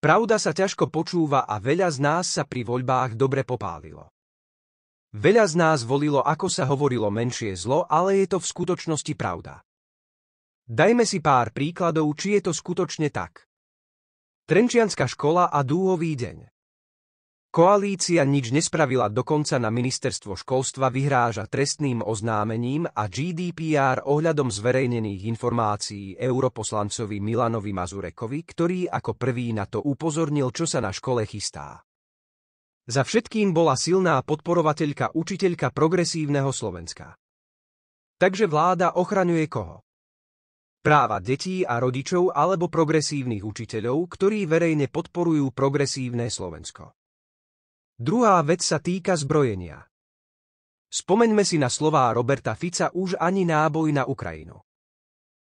Pravda sa ťažko počúva a veľa z nás sa pri voľbách dobre popálilo. Veľa z nás volilo, ako sa hovorilo, menšie zlo, ale je to v skutočnosti pravda. Dajme si pár príkladov, či je to skutočne tak. Trenčianská škola a dúhový deň. Koalícia nič nespravila dokonca na ministerstvo školstva vyhráža trestným oznámením a GDPR ohľadom zverejnených informácií europoslancovi Milanovi Mazurekovi, ktorý ako prvý na to upozornil, čo sa na škole chystá. Za všetkým bola silná podporovateľka učiteľka progresívneho Slovenska. Takže vláda ochraňuje koho? Práva detí a rodičov alebo progresívnych učiteľov, ktorí verejne podporujú progresívne Slovensko. Druhá vec sa týka zbrojenia. Spomeňme si na slová Roberta Fica už ani náboj na Ukrajinu.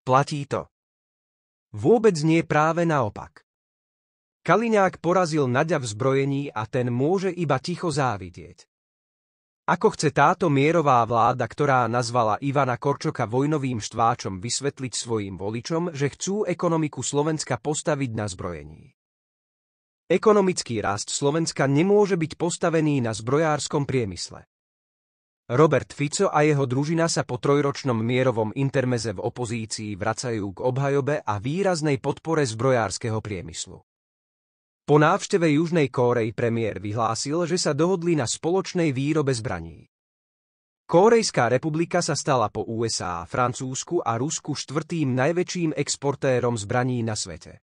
Platí to. Vôbec nie práve naopak. Kaliňák porazil Naďa v zbrojení a ten môže iba ticho závidieť. Ako chce táto mierová vláda, ktorá nazvala Ivana Korčoka vojnovým štváčom vysvetliť svojim voličom, že chcú ekonomiku Slovenska postaviť na zbrojení? Ekonomický rast Slovenska nemôže byť postavený na zbrojárskom priemysle. Robert Fico a jeho družina sa po trojročnom mierovom intermeze v opozícii vracajú k obhajobe a výraznej podpore zbrojárskeho priemyslu. Po návšteve Južnej Kórej premiér vyhlásil, že sa dohodli na spoločnej výrobe zbraní. Kórejská republika sa stala po USA, Francúzsku a Rusku štvrtým najväčším exportérom zbraní na svete.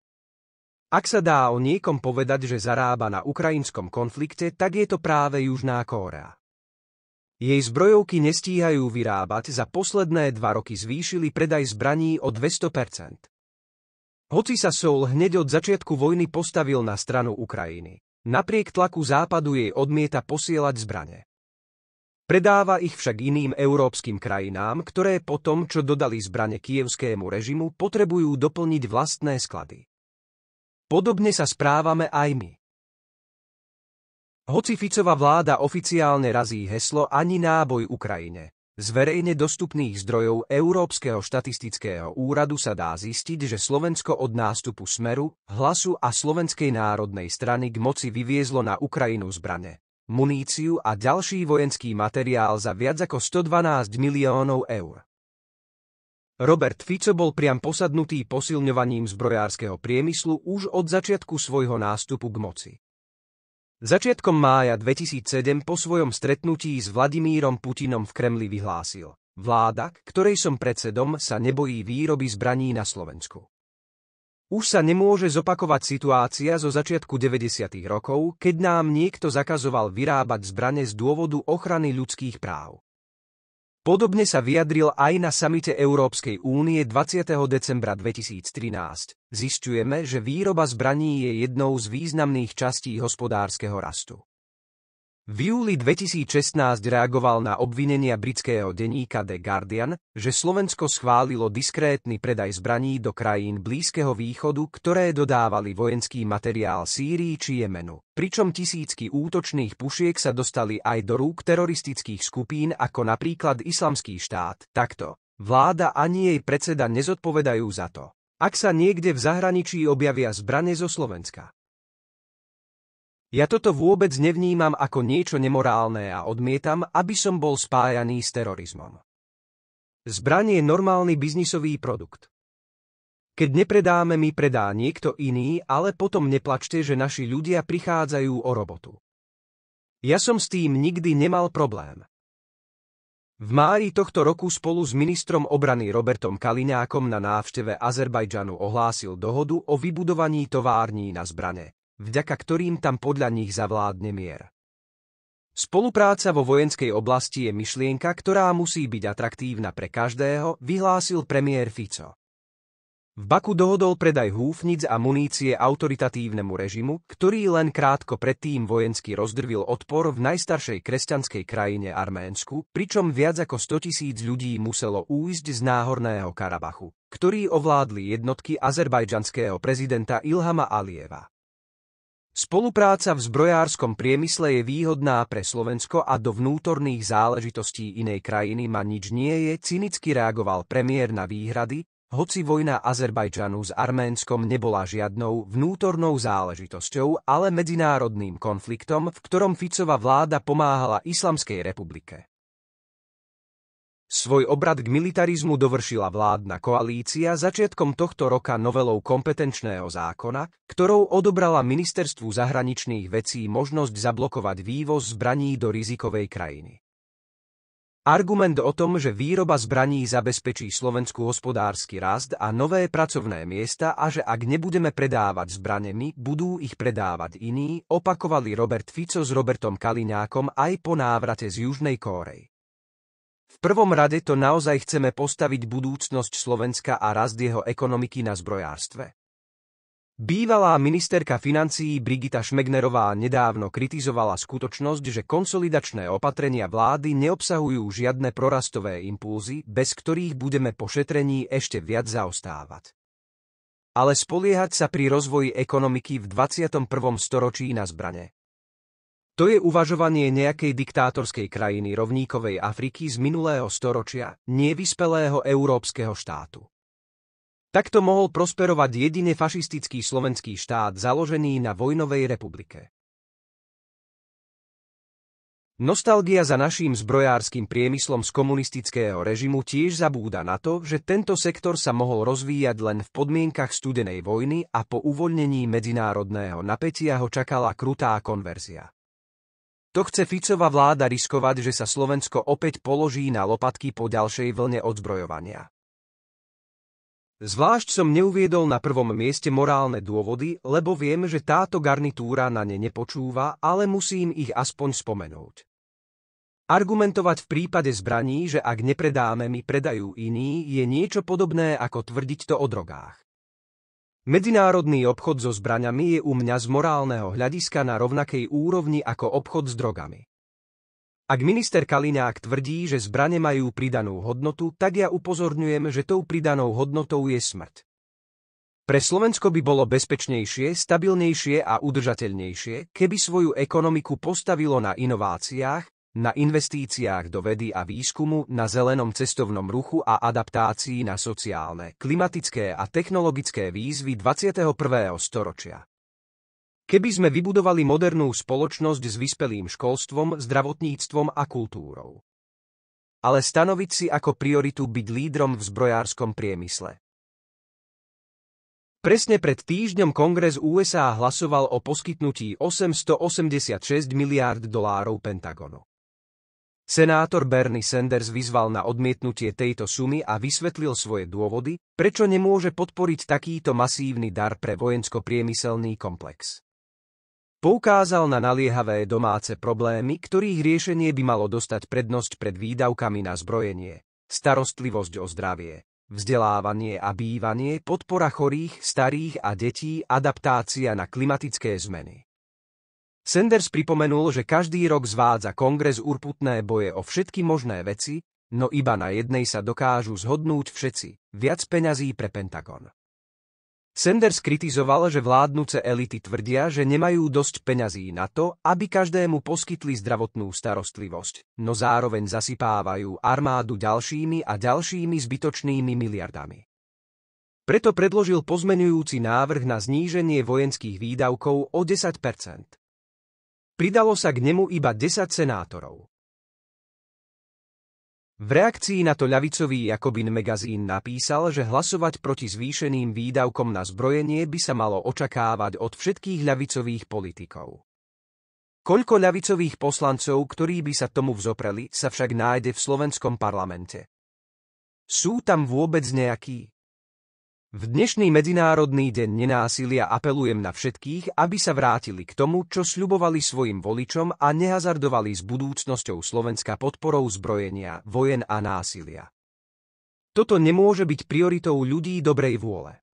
Ak sa dá o niekom povedať, že zarába na ukrajinskom konflikte, tak je to práve Južná Kórea. Jej zbrojovky nestíhajú vyrábať, za posledné dva roky zvýšili predaj zbraní o 200%. Hoci sa Soul hneď od začiatku vojny postavil na stranu Ukrajiny, napriek tlaku západu jej odmieta posielať zbrane. Predáva ich však iným európskym krajinám, ktoré po tom, čo dodali zbrane kievskému režimu, potrebujú doplniť vlastné sklady. Podobne sa správame aj my. Hoci ficová vláda oficiálne razí heslo ani náboj Ukrajine, z verejne dostupných zdrojov Európskeho štatistického úradu sa dá zistiť, že Slovensko od nástupu Smeru, Hlasu a Slovenskej národnej strany k moci vyviezlo na Ukrajinu zbrane, muníciu a ďalší vojenský materiál za viac ako 112 miliónov eur. Robert Fico bol priam posadnutý posilňovaním zbrojárskeho priemyslu už od začiatku svojho nástupu k moci. Začiatkom mája 2007 po svojom stretnutí s Vladimírom Putinom v Kremli vyhlásil Vláda, ktorej som predsedom, sa nebojí výroby zbraní na Slovensku. Už sa nemôže zopakovať situácia zo začiatku 90. rokov, keď nám niekto zakazoval vyrábať zbrane z dôvodu ochrany ľudských práv. Podobne sa vyjadril aj na samite Európskej únie 20. decembra 2013. Zistujeme, že výroba zbraní je jednou z významných častí hospodárskeho rastu. V júli 2016 reagoval na obvinenia britského denníka The Guardian, že Slovensko schválilo diskrétny predaj zbraní do krajín Blízkeho východu, ktoré dodávali vojenský materiál Sýrii či Jemenu. Pričom tisícky útočných pušiek sa dostali aj do rúk teroristických skupín ako napríklad Islamský štát. Takto. Vláda ani jej predseda nezodpovedajú za to. Ak sa niekde v zahraničí objavia zbranie zo Slovenska, ja toto vôbec nevnímam ako niečo nemorálne a odmietam, aby som bol spájaný s terorizmom. Zbraň je normálny biznisový produkt. Keď nepredáme, mi predá niekto iný, ale potom neplačte, že naši ľudia prichádzajú o robotu. Ja som s tým nikdy nemal problém. V máji tohto roku spolu s ministrom obrany Robertom Kaliňákom na návšteve Azerbajdžanu ohlásil dohodu o vybudovaní tovární na zbrane, vďaka ktorým tam podľa nich zavládne mier. Spolupráca vo vojenskej oblasti je myšlienka, ktorá musí byť atraktívna pre každého, vyhlásil premiér Fico. V Baku dohodol predaj húfnic a munície autoritatívnemu režimu, ktorý len krátko predtým vojensky rozdrvil odpor v najstaršej kresťanskej krajine Arménsku, pričom viac ako 100 tisíc ľudí muselo újsť z náhorného Karabachu, ktorý ovládli jednotky azerbajdžanského prezidenta Ilhama Alieva. Spolupráca v zbrojárskom priemysle je výhodná pre Slovensko a do vnútorných záležitostí inej krajiny ma nič nie je, cynicky reagoval premiér na výhrady, hoci vojna Azerbajdžanu s Arménskom nebola žiadnou vnútornou záležitosťou, ale medzinárodným konfliktom, v ktorom Ficova vláda pomáhala Islamskej republike. Svoj obrad k militarizmu dovršila vládna koalícia začiatkom tohto roka novelou kompetenčného zákona, ktorou odobrala ministerstvu zahraničných vecí možnosť zablokovať vývoz zbraní do rizikovej krajiny. Argument o tom, že výroba zbraní zabezpečí Slovensku hospodársky rast a nové pracovné miesta a že ak nebudeme predávať zbrane my, budú ich predávať iní, opakovali Robert Fico s Robertom Kaliňákom aj po návrate z Južnej Kórej. V prvom rade to naozaj chceme postaviť budúcnosť Slovenska a rast jeho ekonomiky na zbrojárstve? Bývalá ministerka financií Brigita Šmegnerová nedávno kritizovala skutočnosť, že konsolidačné opatrenia vlády neobsahujú žiadne prorastové impulzy, bez ktorých budeme po šetrení ešte viac zaostávať. Ale spoliehať sa pri rozvoji ekonomiky v 21. storočí na zbrane, to je uvažovanie nejakej diktátorskej krajiny rovníkovej Afriky z minulého storočia, nevyspelého európskeho štátu. Takto mohol prosperovať jedine fašistický slovenský štát založený na vojnovej republike. Nostalgia za naším zbrojárským priemyslom z komunistického režimu tiež zabúda na to, že tento sektor sa mohol rozvíjať len v podmienkach studenej vojny a po uvoľnení medzinárodného napätia ho čakala krutá konverzia. To chce Ficova vláda riskovať, že sa Slovensko opäť položí na lopatky po ďalšej vlne odzbrojovania. Zvlášť som neuviedol na prvom mieste morálne dôvody, lebo viem, že táto garnitúra na ne nepočúva, ale musím ich aspoň spomenúť. Argumentovať v prípade zbraní, že ak nepredáme, mi predajú iní, je niečo podobné ako tvrdiť to o drogách. Medzinárodný obchod so zbraňami je u mňa z morálneho hľadiska na rovnakej úrovni ako obchod s drogami. Ak minister Kaliňák tvrdí, že zbrane majú pridanú hodnotu, tak ja upozorňujem, že tou pridanou hodnotou je smrť. Pre Slovensko by bolo bezpečnejšie, stabilnejšie a udržateľnejšie, keby svoju ekonomiku postavilo na inováciách, na investíciách do vedy a výskumu, na zelenom cestovnom ruchu a adaptácii na sociálne, klimatické a technologické výzvy 21. storočia. Keby sme vybudovali modernú spoločnosť s vyspelým školstvom, zdravotníctvom a kultúrou. Ale stanoviť si ako prioritu byť lídrom v zbrojárskom priemysle. Presne pred týždňom Kongres USA hlasoval o poskytnutí 886 miliárd dolárov Pentagonu. Senátor Bernie Sanders vyzval na odmietnutie tejto sumy a vysvetlil svoje dôvody, prečo nemôže podporiť takýto masívny dar pre vojensko-priemyselný komplex. Poukázal na naliehavé domáce problémy, ktorých riešenie by malo dostať prednosť pred výdavkami na zbrojenie, starostlivosť o zdravie, vzdelávanie a bývanie, podpora chorých, starých a detí, adaptácia na klimatické zmeny. Sanders pripomenul, že každý rok zvádza kongres urputné boje o všetky možné veci, no iba na jednej sa dokážu zhodnúť všetci, viac peňazí pre Pentagon. Sanders kritizoval, že vládnuce elity tvrdia, že nemajú dosť peňazí na to, aby každému poskytli zdravotnú starostlivosť, no zároveň zasypávajú armádu ďalšími a ďalšími zbytočnými miliardami. Preto predložil pozmenujúci návrh na zníženie vojenských výdavkov o 10 Pridalo sa k nemu iba 10 senátorov. V reakcii na to ľavicový Jakobin magazín napísal, že hlasovať proti zvýšeným výdavkom na zbrojenie by sa malo očakávať od všetkých ľavicových politikov. Koľko ľavicových poslancov, ktorí by sa tomu vzopreli, sa však nájde v slovenskom parlamente? Sú tam vôbec nejakí? V dnešný Medzinárodný deň nenásilia apelujem na všetkých, aby sa vrátili k tomu, čo sľubovali svojim voličom a nehazardovali s budúcnosťou Slovenska podporou zbrojenia, vojen a násilia. Toto nemôže byť prioritou ľudí dobrej vôle.